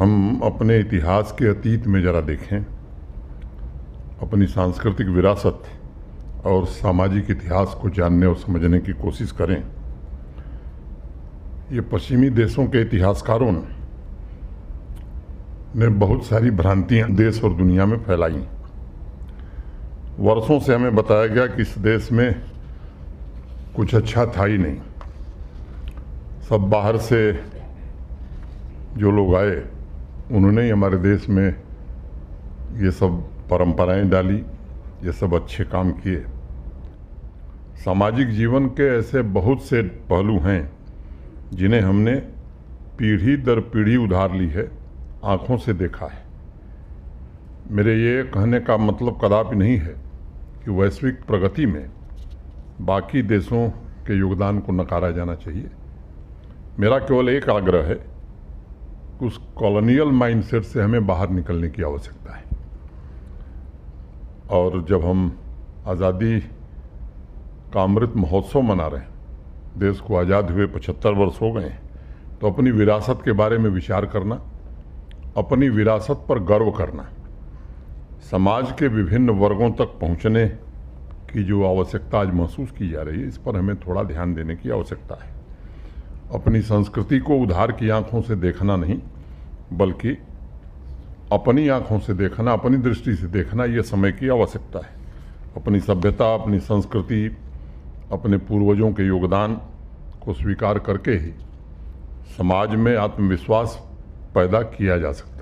हम अपने इतिहास के अतीत में ज़रा देखें अपनी सांस्कृतिक विरासत और सामाजिक इतिहास को जानने और समझने की कोशिश करें ये पश्चिमी देशों के इतिहासकारों ने बहुत सारी भ्रांतियाँ देश और दुनिया में फैलाई वर्षों से हमें बताया गया कि इस देश में कुछ अच्छा था ही नहीं सब बाहर से जो लोग आए उन्होंने ही हमारे देश में ये सब परंपराएं डाली ये सब अच्छे काम किए सामाजिक जीवन के ऐसे बहुत से पहलू हैं जिन्हें हमने पीढ़ी दर पीढ़ी उधार ली है आँखों से देखा है मेरे ये कहने का मतलब कदापि नहीं है कि वैश्विक प्रगति में बाकी देशों के योगदान को नकारा जाना चाहिए मेरा केवल एक आग्रह है उस कॉलोनियल माइंडसेट से हमें बाहर निकलने की आवश्यकता है और जब हम आज़ादी का अमृत महोत्सव मना रहे हैं देश को आज़ाद हुए पचहत्तर वर्ष हो गए हैं तो अपनी विरासत के बारे में विचार करना अपनी विरासत पर गर्व करना समाज के विभिन्न वर्गों तक पहुंचने की जो आवश्यकता आज महसूस की जा रही है इस पर हमें थोड़ा ध्यान देने की आवश्यकता है अपनी संस्कृति को उधार की आंखों से देखना नहीं बल्कि अपनी आंखों से देखना अपनी दृष्टि से देखना यह समय की आवश्यकता है अपनी सभ्यता अपनी संस्कृति अपने पूर्वजों के योगदान को स्वीकार करके ही समाज में आत्मविश्वास पैदा किया जा सकता है